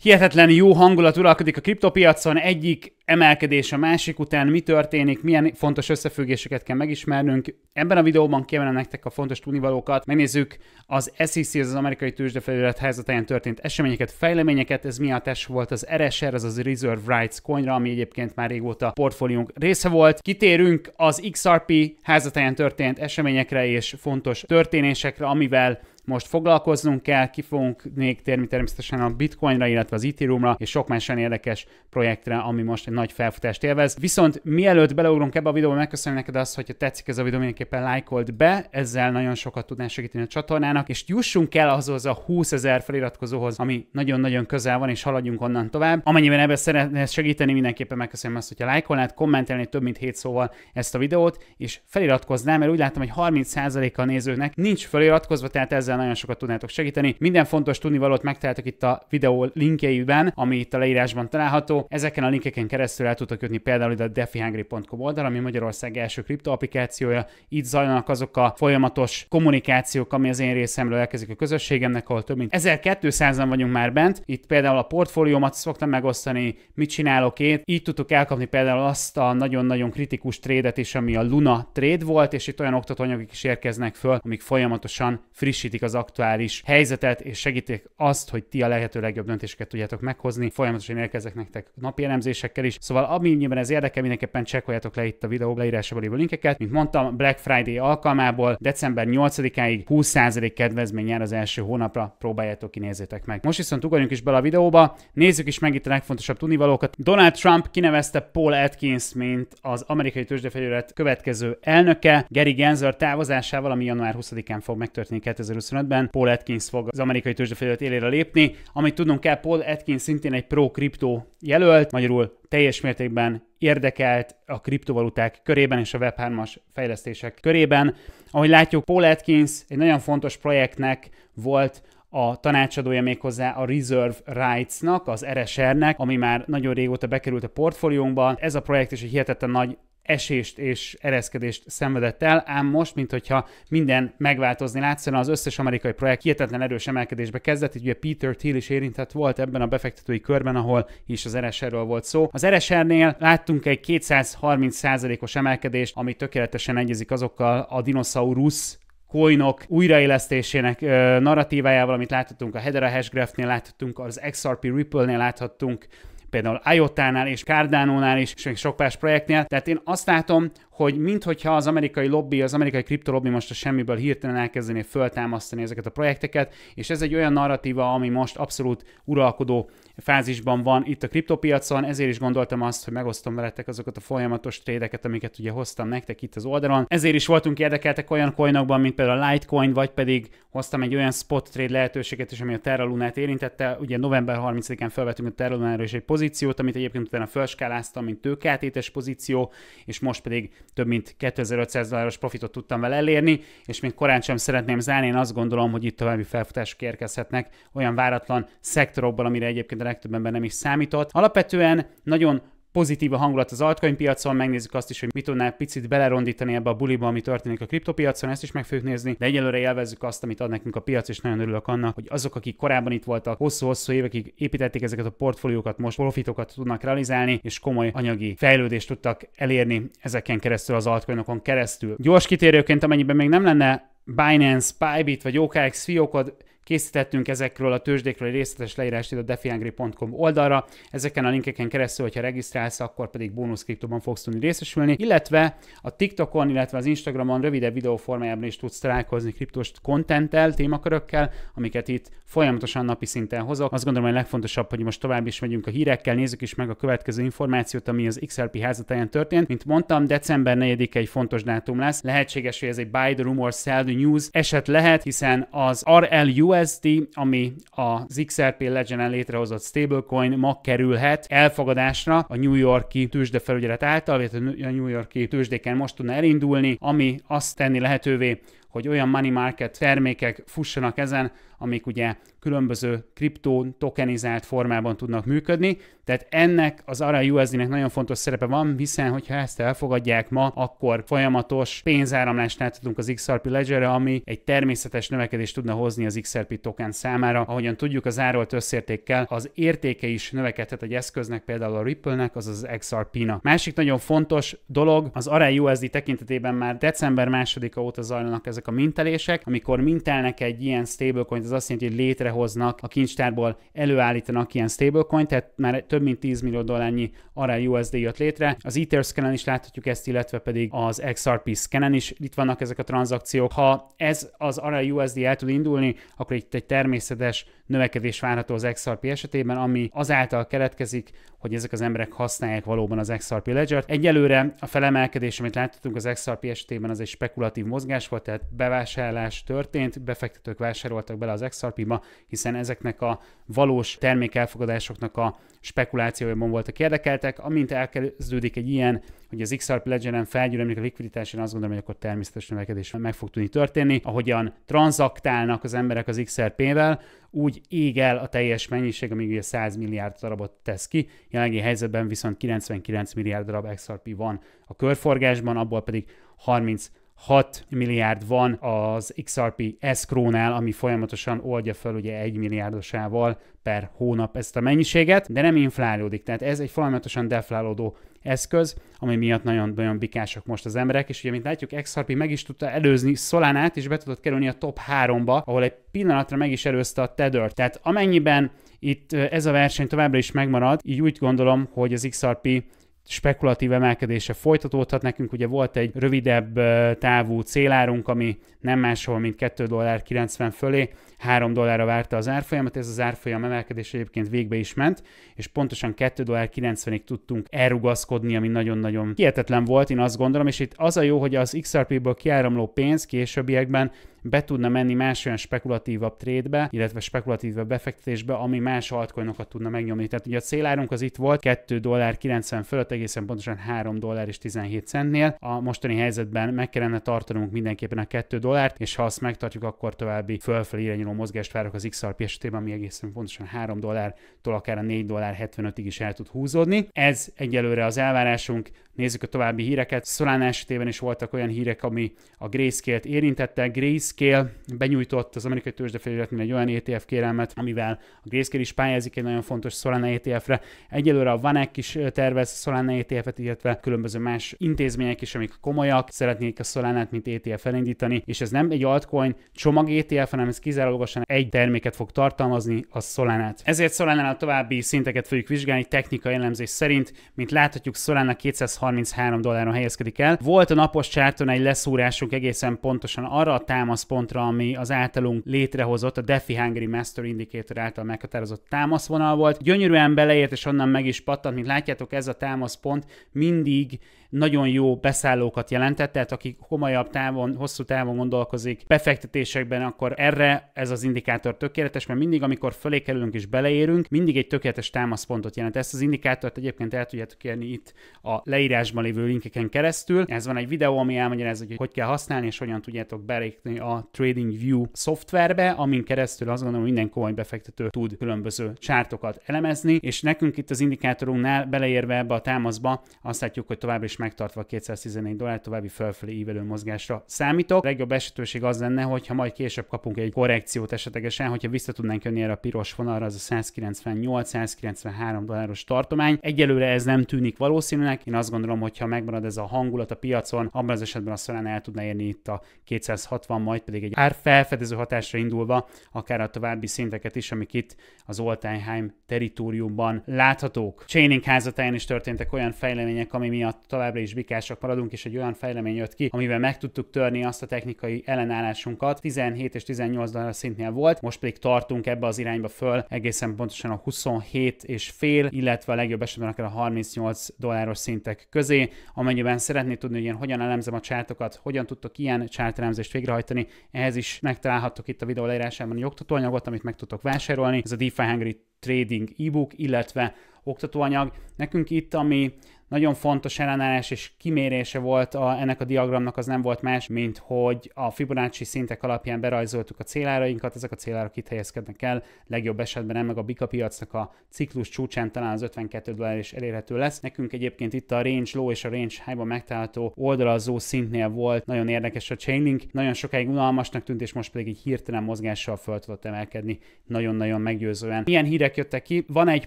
Hihetetlen jó hangulat uralkodik a kriptopiacon, egyik emelkedés a másik után, mi történik, milyen fontos összefüggéseket kell megismernünk. Ebben a videóban kiemelem nektek a fontos tudnivalókat, megnézzük az SEC, az amerikai tőzsdefelület házatáján történt eseményeket, fejleményeket, ez mi test volt az RSR, az az Reserve Rights coinra, ami egyébként már régóta portfóliunk része volt. Kitérünk az XRP házatáján történt eseményekre és fontos történésekre, amivel most foglalkoznunk kell, ki fogunk még térni természetesen a bitcoinra, illetve az ethereumra és sok más érdekes projektre, ami most egy nagy felfutást élvez. Viszont mielőtt beleugrunk ebbe a videóba, megköszönöm neked azt, hogyha tetszik ez a videó, mindenképpen lájkold be, ezzel nagyon sokat tudnál segíteni a csatornának, és jussunk el ahhoz a 20 ezer feliratkozóhoz, ami nagyon-nagyon közel van, és haladjunk onnan tovább. Amennyiben ebben szeretnél segíteni, mindenképpen megköszönöm azt, hogyha lájkolnád, kommentelnéd több mint 7 szóval ezt a videót, és feliratkoznál, mert úgy látom, hogy 30%-a nézőnek nincs feliratkozva, tehát ezzel ezzel nagyon sokat tudnátok segíteni. Minden fontos tudnivalót megtaláltok itt a videó linkjeiben, ami itt a leírásban található. Ezeken a linkeken keresztül el tudtok jutni például ide a defihangri.com oldal, ami Magyarország első kriptoapplikációja. Itt zajlanak azok a folyamatos kommunikációk, ami az én részemről elkezik a közösségemnek, ahol több mint 1200-an vagyunk már bent. Itt például a portfóliómat szoktam megosztani, mit csinálok én. Így tudtuk elkapni például azt a nagyon-nagyon kritikus trédet is, ami a Luna trade volt, és itt olyan oktatóanyagok is érkeznek föl, amik folyamatosan frissítik segítik az aktuális helyzetet, és segítik azt, hogy ti a lehető legjobb döntéseket tudjátok meghozni. Folyamatosan érkezek nektek napi elemzésekkel is. Szóval amennyiben ez érdekel, mindenképpen csekkoljátok le itt a videó leírásában lévő linkeket. Mint mondtam, Black Friday alkalmából december 8-áig 20% kedvezmény jár az első hónapra. Próbáljátok ki, nézzétek meg. Most viszont ugorjunk is bele a videóba, nézzük is meg itt a legfontosabb tunivalókat. Donald Trump kinevezte Paul Atkins, mint az amerikai tőzsdefegyület következő elnöke, Gary Gensler távozásával, ami január 20-án fog megtörténni 2020 szünetben. Paul Atkins fog az amerikai tőzsdefejlőt élére lépni. Amit tudnunk kell, Paul Atkins szintén egy pro-kriptó jelölt, magyarul teljes mértékben érdekelt a kriptovaluták körében és a Web3-as fejlesztések körében. Ahogy látjuk, Paul Atkins egy nagyon fontos projektnek volt a tanácsadója méghozzá a Reserve Rights-nak, az RSR-nek, ami már nagyon régóta bekerült a portfóliónkba. Ez a projekt is egy hihetetlen nagy esést és ereszkedést szenvedett el, ám most, mintha minden megváltozni látszana, az összes amerikai projekt hihetetlen erős emelkedésbe kezdett, így ugye Peter Thiel is érintett volt ebben a befektetői körben, ahol is az RSR-ről volt szó. Az RSR-nél láttunk egy 230%-os emelkedést, ami tökéletesen egyezik azokkal a dinoszaurusz coinok újraélesztésének ö, narratívájával, amit láthatunk a Hedera Hashgraph-nél, láthatunk az XRP Ripple-nél, láthattunk például IOTA-nál és Cardano-nál és még sok más projektnél. Tehát én azt látom, hogy minthogyha az amerikai lobby, az amerikai kriptolobby most a semmiből hirtelen elkezdené föltámasztani ezeket a projekteket, és ez egy olyan narratíva, ami most abszolút uralkodó fázisban van itt a kriptopiacon, ezért is gondoltam azt, hogy megosztom veletek azokat a folyamatos trédeket, amiket ugye hoztam nektek itt az oldalon. Ezért is voltunk érdekeltek olyan coinokban, mint például a Litecoin, vagy pedig hoztam egy olyan spot trade lehetőséget is, ami a Terra Lunát érintette. Ugye november 30-án felvettünk a Terra Lunára is egy pozíciót, amit egyébként utána felskáláztam, mint tőkeátétes pozíció, és most pedig több mint 2500 dolláros profitot tudtam vele elérni, és még korán sem szeretném zárni, én azt gondolom, hogy itt további felfutások érkezhetnek olyan váratlan szektorokból, amire egyébként a legtöbb ember nem is számított. Alapvetően nagyon pozitív a hangulat az altcoin-piacon, megnézzük azt is, hogy mit tudná picit belerondítani ebbe a buliba, ami történik a kriptopiacon, ezt is meg fogjuk nézni, de egyelőre élvezzük azt, amit ad nekünk a piac, és nagyon örülök annak, hogy azok, akik korábban itt voltak, hosszú-hosszú évekig építették ezeket a portfóliókat, most profitokat tudnak realizálni, és komoly anyagi fejlődést tudtak elérni ezeken keresztül, az altcoinokon keresztül. Gyors kitérőként, amennyiben még nem lenne Binance, Bybit vagy OKX fiókod, Készítettünk ezekről a tőzsdékről részletes leírást itt a defiangri.com oldalra. Ezeken a linkeken keresztül, hogyha regisztrálsz, akkor pedig bónuszkriptóban fogsz tudni részesülni, illetve a TikTokon, illetve az Instagramon rövidebb videó formájában is tudsz találkozni kriptos kontenttel, témakörökkel, amiket itt folyamatosan napi szinten hozok. Azt gondolom, hogy a legfontosabb, hogy most tovább is megyünk a hírekkel, nézzük is meg a következő információt, ami az XRP házatáján történt. Mint mondtam, december 4 egy fontos dátum lesz. Lehetséges, hogy ez egy buy the rumor, sell the news eset lehet, hiszen az RLUS USD, ami az XRP legend létrehozott stablecoin ma kerülhet elfogadásra a New Yorki tőzsdefelügyelet által, illetve a New Yorki tőzsdéken most tudna elindulni, ami azt tenni lehetővé, hogy olyan money market termékek fussanak ezen, amik ugye különböző kriptón tokenizált formában tudnak működni. Tehát ennek az usd nek nagyon fontos szerepe van, hiszen hogyha ezt elfogadják ma, akkor folyamatos pénzáramlást láthatunk az XRP Ledgerre, ami egy természetes növekedést tudna hozni az XRP token számára. Ahogyan tudjuk, az árolt összértékkel az értéke is növekedhet egy eszköznek, például a Ripple-nek, azaz az XRP-nak. Másik nagyon fontos dolog, az USD tekintetében már december 2 óta zajlanak ezek a mintelések, amikor mintelnek egy ilyen stablecoin ez azt jelenti, hogy létrehoznak, a kincstárból előállítanak ilyen stablecoin, tehát már több mint 10 millió dollárnyi arra USD jött létre. Az Ether scan is láthatjuk ezt, illetve pedig az XRP scan is itt vannak ezek a tranzakciók. Ha ez az arra USD el tud indulni, akkor itt egy természetes növekedés várható az XRP esetében, ami azáltal keletkezik, hogy ezek az emberek használják valóban az XRP Ledger-t. Egyelőre a felemelkedés, amit láthatunk az XRP esetében, az egy spekulatív mozgás volt, tehát bevásárlás történt, befektetők vásároltak bele az XRP-ba, hiszen ezeknek a valós termékelfogadásoknak a spekulációjában voltak érdekeltek. Amint elkezdődik egy ilyen, hogy az XRP Ledgeren felgyűlömlik a likviditás, én azt gondolom, hogy akkor természetes növekedés meg fog tudni történni. Ahogyan tranzaktálnak az emberek az XRP-vel, úgy ég el a teljes mennyiség, amíg ugye 100 milliárd darabot tesz ki. Jelenlegi helyzetben viszont 99 milliárd darab XRP van a körforgásban, abból pedig 30 6 milliárd van az XRP escrow ami folyamatosan oldja fel ugye 1 milliárdosával per hónap ezt a mennyiséget, de nem inflálódik, tehát ez egy folyamatosan deflálódó eszköz, ami miatt nagyon-nagyon bikások most az emberek, és ugye, mint látjuk, XRP meg is tudta előzni Solanát, és be tudott kerülni a top 3-ba, ahol egy pillanatra meg is előzte a tether Tehát amennyiben itt ez a verseny továbbra is megmarad, így úgy gondolom, hogy az XRP spekulatív emelkedése folytatódhat. Nekünk ugye volt egy rövidebb távú célárunk, ami nem máshol, mint 2 dollár 90 fölé, 3 dollárra várta az árfolyamat, ez az árfolyam emelkedés egyébként végbe is ment, és pontosan 2 dollár 90-ig tudtunk elrugaszkodni, ami nagyon-nagyon hihetetlen volt, én azt gondolom, és itt az a jó, hogy az XRP-ből kiáramló pénz későbbiekben be tudna menni más olyan spekulatívabb trédbe, illetve spekulatívabb befektetésbe, ami más altcoinokat tudna megnyomni. Tehát ugye a célárunk az itt volt 2 dollár 90 fölött, egészen pontosan 3 dollár és 17 centnél. A mostani helyzetben meg kellene tartanunk mindenképpen a 2 dollárt, és ha azt megtartjuk, akkor további fölfelé irányuló hasonló mozgást várok az XRP esetében, ami egészen pontosan 3 dollártól akár a 4 dollár 75-ig is el tud húzódni. Ez egyelőre az elvárásunk. Nézzük a további híreket. Solana esetében is voltak olyan hírek, ami a Grayscale-t érintette. Grayscale benyújtott az amerikai tőzsdefelületnél egy olyan ETF kérelmet, amivel a Grayscale is pályázik egy nagyon fontos Solana ETF-re. Egyelőre a Vanek is tervez Solana ETF-et, illetve különböző más intézmények is, amik komolyak, szeretnék a Solana-t mint ETF elindítani, és ez nem egy altcoin csomag ETF, hanem ez kizárólag olvasán egy terméket fog tartalmazni, az Solanát. Ezért solana a további szinteket fogjuk vizsgálni technikai elemzés szerint, mint láthatjuk Solana 233 dolláron helyezkedik el. Volt a napos csárton egy leszúrásunk egészen pontosan arra a támaszpontra, ami az általunk létrehozott, a DeFi Hungary Master Indicator által meghatározott támaszvonal volt. Gyönyörűen beleért és onnan meg is pattant, mint látjátok ez a támaszpont mindig nagyon jó beszállókat jelentett, tehát aki komolyabb távon, hosszú távon gondolkozik befektetésekben, akkor erre ez az indikátor tökéletes, mert mindig, amikor fölé kerülünk és beleérünk, mindig egy tökéletes támaszpontot jelent. Ezt az indikátort egyébként el tudjátok kérni itt a leírásban lévő linkeken keresztül. Ez van egy videó, ami elmagyarázza, hogy hogy kell használni és hogyan tudjátok belékni a Trading View szoftverbe, amin keresztül azt gondolom, hogy minden komoly befektető tud különböző csártokat elemezni, és nekünk itt az indikátorunknál beleérve ebbe a támaszba azt látjuk, hogy tovább is megtartva a 214 dollár további felfelé ívelő mozgásra számítok. A legjobb esetőség az lenne, hogyha majd később kapunk egy korrekciót esetlegesen, hogyha vissza tudnánk jönni erre a piros vonalra, az a 198-193 dolláros tartomány. Egyelőre ez nem tűnik valószínűnek. Én azt gondolom, hogy ha megmarad ez a hangulat a piacon, abban az esetben a Solana el tudna érni itt a 260, majd pedig egy ár felfedező hatásra indulva, akár a további szinteket is, amik itt az Oltenheim teritoriumban láthatók. Chaining házatáján is történtek olyan fejlemények, ami miatt tovább továbbra is bikások maradunk, és egy olyan fejlemény jött ki, amiben meg tudtuk törni azt a technikai ellenállásunkat. 17 és 18 dollár szintnél volt, most pedig tartunk ebbe az irányba föl, egészen pontosan a 27 és fél, illetve a legjobb esetben akár a 38 dolláros szintek közé. Amennyiben szeretné tudni, hogy én hogyan elemzem a csártokat, hogyan tudtok ilyen csártelemzést végrehajtani, ehhez is megtalálhattok itt a videó leírásában a oktatóanyagot, amit meg tudtok vásárolni. Ez a DeFi Hungry Trading ebook, illetve oktatóanyag. Nekünk itt, ami nagyon fontos ellenállás és kimérése volt a, ennek a diagramnak, az nem volt más, mint hogy a Fibonacci szintek alapján berajzoltuk a célárainkat, ezek a célárak itt helyezkednek el, legjobb esetben nem meg a Bika piacnak a ciklus csúcsán talán az 52 dollár is elérhető lesz. Nekünk egyébként itt a Range Low és a Range High-ban megtalálható oldalazó szintnél volt, nagyon érdekes a chaining. nagyon sokáig unalmasnak tűnt, és most pedig egy hirtelen mozgással föl tudott emelkedni, nagyon-nagyon meggyőzően. Milyen hírek jöttek ki? Van egy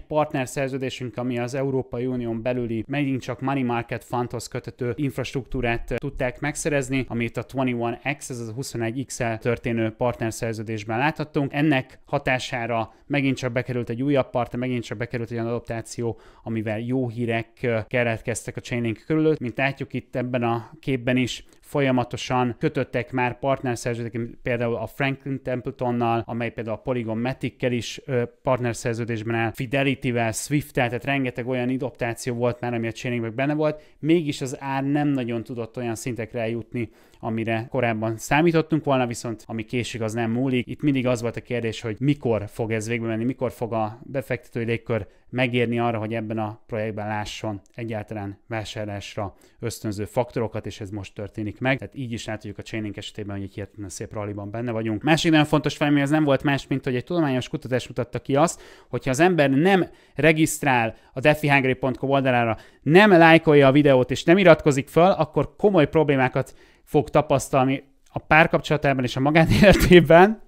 partner szerződésünk, ami az Európai Unión belüli megint csak money market fundhoz kötető infrastruktúrát eh, tudták megszerezni, amit a 21X, ez a 21X-el történő partnerszerződésben láthattunk. Ennek hatására megint csak bekerült egy újabb part, megint csak bekerült egy olyan adaptáció, amivel jó hírek eh, keletkeztek a Chainlink körül. Mint látjuk itt ebben a képben is, folyamatosan kötöttek már partnerszerződéseket, például a Franklin Templetonnal, amely például a Polygon Matic-kel is partnerszerződésben áll, Fidelity-vel, Swift-tel, tehát rengeteg olyan adaptáció volt már, ami a chainingben benne volt, mégis az ár nem nagyon tudott olyan szintekre eljutni, amire korábban számítottunk volna, viszont ami késik, az nem múlik. Itt mindig az volt a kérdés, hogy mikor fog ez végbe menni, mikor fog a befektetői légkör megérni arra, hogy ebben a projektben lásson egyáltalán vásárlásra ösztönző faktorokat, és ez most történik meg. Tehát így is látjuk a chaining esetében, hogy egy hihetetlen szép ralliban benne vagyunk. Másik nagyon fontos felmény az nem volt más, mint hogy egy tudományos kutatás mutatta ki azt, hogyha az ember nem regisztrál a defihangri.com oldalára, nem lájkolja a videót és nem iratkozik fel, akkor komoly problémákat fog tapasztalni a párkapcsolatában és a magánéletében,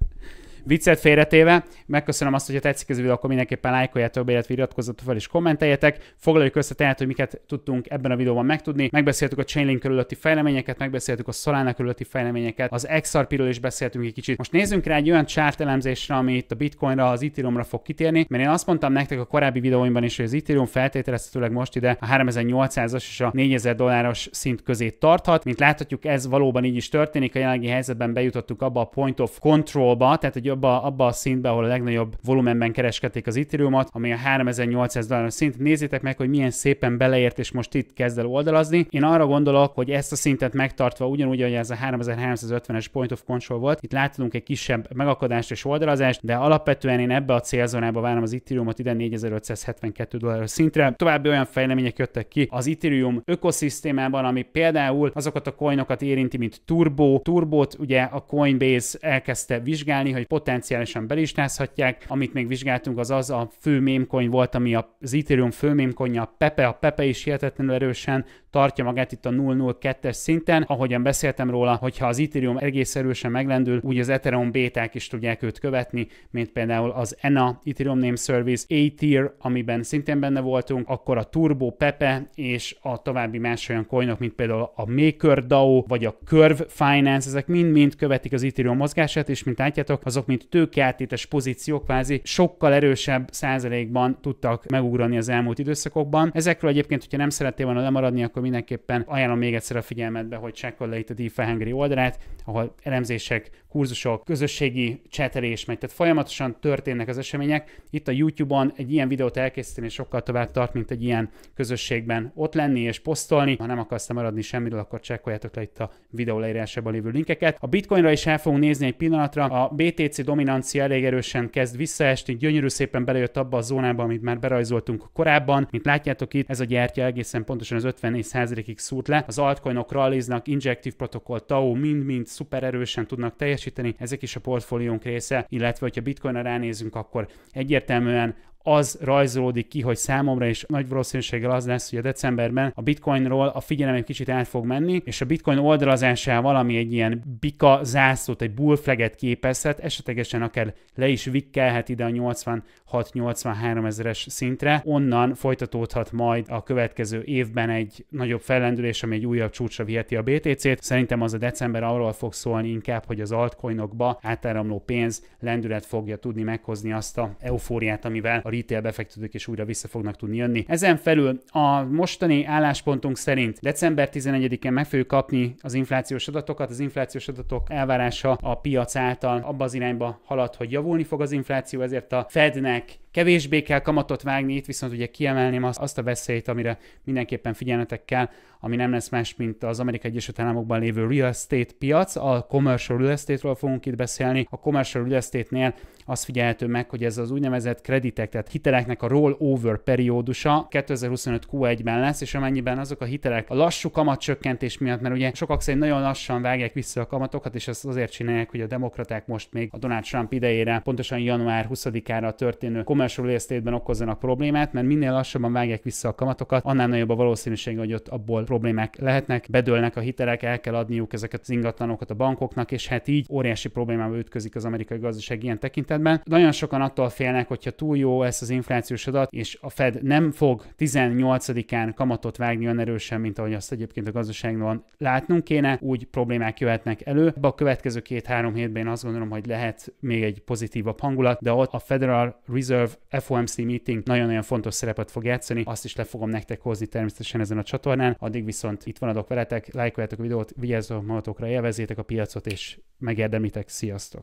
Viccet félretéve, megköszönöm azt, hogy tetszik ez a videó, akkor mindenképpen lájkoljátok, illetve iratkozzatok fel és kommenteljetek. Foglaljuk össze tehát, hogy miket tudtunk ebben a videóban megtudni. Megbeszéltük a Chainlink körülötti fejleményeket, megbeszéltük a Solana körülötti fejleményeket, az XRP-ről is beszéltünk egy kicsit. Most nézzünk rá egy olyan chart elemzésre, ami itt a Bitcoinra, az Ethereumra fog kitérni, mert én azt mondtam nektek a korábbi videóimban is, hogy az Ethereum feltételezhetőleg most ide a 3800-as és a 4000 dolláros szint közé tarthat. Mint láthatjuk, ez valóban így is történik, a jelenlegi helyzetben bejutottuk abba a point of controlba, tehát egy abba, abba a szintbe, ahol a legnagyobb volumenben kereskedik az Ethereumot, ami a 3800 dolláros szint. Nézzétek meg, hogy milyen szépen beleért, és most itt kezd el oldalazni. Én arra gondolok, hogy ezt a szintet megtartva, ugyanúgy, hogy ez a 3350-es point of control volt, itt láttunk egy kisebb megakadást és oldalazást, de alapvetően én ebbe a célzónába várom az Ethereumot ide 4572 dolláros szintre. További olyan fejlemények jöttek ki az Ethereum ökoszisztémában, ami például azokat a coinokat érinti, mint Turbo. Turbót ugye a Coinbase elkezdte vizsgálni, hogy pot potenciálisan belistázhatják. Amit még vizsgáltunk, az az a fő mémkony volt, ami az Ethereum fő mémkonja, a Pepe, a Pepe is hihetetlenül erősen tartja magát itt a 002-es szinten. Ahogyan beszéltem róla, hogyha az Ethereum egész erősen meglendül, úgy az Ethereum béták is tudják őt követni, mint például az ENA, Ethereum Name Service, A-Tier, amiben szintén benne voltunk, akkor a Turbo, Pepe és a további más olyan coinok, mint például a MakerDAO vagy a Curve Finance, ezek mind-mind követik az Ethereum mozgását, és mint látjátok, azok mind mint tőkeáttétes pozíciók kvázi sokkal erősebb százalékban tudtak megugrani az elmúlt időszakokban. Ezekről egyébként, hogyha nem szerettél volna lemaradni, akkor mindenképpen ajánlom még egyszer a figyelmetbe, hogy le itt a DeFi Hungary oldalát, ahol elemzések, kurzusok, közösségi csetelés megy, tehát folyamatosan történnek az események. Itt a YouTube-on egy ilyen videót elkészíteni sokkal tovább tart, mint egy ilyen közösségben ott lenni és posztolni. Ha nem akarsz maradni semmiről, akkor csekkoljátok le itt a videó leírásában lévő linkeket. A Bitcoinra is el fogunk nézni egy pillanatra. A BTC Léci dominancia elég erősen kezd visszaesni, gyönyörű szépen belejött abba a zónába, amit már berajzoltunk korábban. Mint látjátok itt, ez a gyertya egészen pontosan az 54%-ig szúrt le. Az altcoinok rallyznak, Injective Protocol, Tau mind-mind szuper erősen tudnak teljesíteni, ezek is a portfóliónk része, illetve hogyha bitcoinra ránézünk, akkor egyértelműen az rajzolódik ki, hogy számomra is nagy valószínűséggel az lesz, hogy a decemberben a bitcoinról a figyelem egy kicsit át fog menni, és a bitcoin oldalazásával, valami egy ilyen bika zászlót, egy bullfleget képezhet, esetlegesen akár le is vikkelhet ide a 86-83 ezeres szintre, onnan folytatódhat majd a következő évben egy nagyobb fellendülés, ami egy újabb csúcsra viheti a BTC-t. Szerintem az a december arról fog szólni inkább, hogy az altcoinokba átáramló pénz lendület fogja tudni meghozni azt a eufóriát, amivel a retail befektetők is újra vissza fognak tudni jönni. Ezen felül a mostani álláspontunk szerint december 11-én meg fogjuk kapni az inflációs adatokat. Az inflációs adatok elvárása a piac által abba az irányba halad, hogy javulni fog az infláció, ezért a Fednek Kevésbé kell kamatot vágni, itt viszont ugye kiemelném azt, azt a veszélyt, amire mindenképpen figyelnetek kell, ami nem lesz más, mint az Amerikai Egyesült Államokban lévő real estate piac, a commercial real estate ról fogunk itt beszélni. A commercial real estate-nél az figyelhető meg, hogy ez az úgynevezett kreditek, tehát hiteleknek a rollover periódusa 2025 Q1-ben lesz, és amennyiben azok a hitelek a lassú kamatcsökkentés miatt, mert ugye sokak szerint nagyon lassan vágják vissza a kamatokat, és ezt azért csinálják, hogy a demokraták most még a Donald Trump idejére, pontosan január 20-ára történő commercial bizonyos real estate-ben okozzanak problémát, mert minél lassabban vágják vissza a kamatokat, annál nagyobb a valószínűség, hogy ott abból problémák lehetnek, bedőlnek a hitelek, el kell adniuk ezeket az ingatlanokat a bankoknak, és hát így óriási problémába ütközik az amerikai gazdaság ilyen tekintetben. Nagyon sokan attól félnek, hogyha túl jó ez az inflációs adat, és a Fed nem fog 18-án kamatot vágni olyan erősen, mint ahogy azt egyébként a gazdaságban látnunk kéne, úgy problémák jöhetnek elő. Ebbe a következő két-három hétben én azt gondolom, hogy lehet még egy pozitívabb hangulat, de ott a Federal Reserve FOMC meeting nagyon-nagyon fontos szerepet fog játszani, azt is le fogom nektek hozni természetesen ezen a csatornán, addig viszont itt van adok veletek, lájkoljátok a videót, vigyázzatok magatokra, élvezétek a piacot és megérdemitek, sziasztok!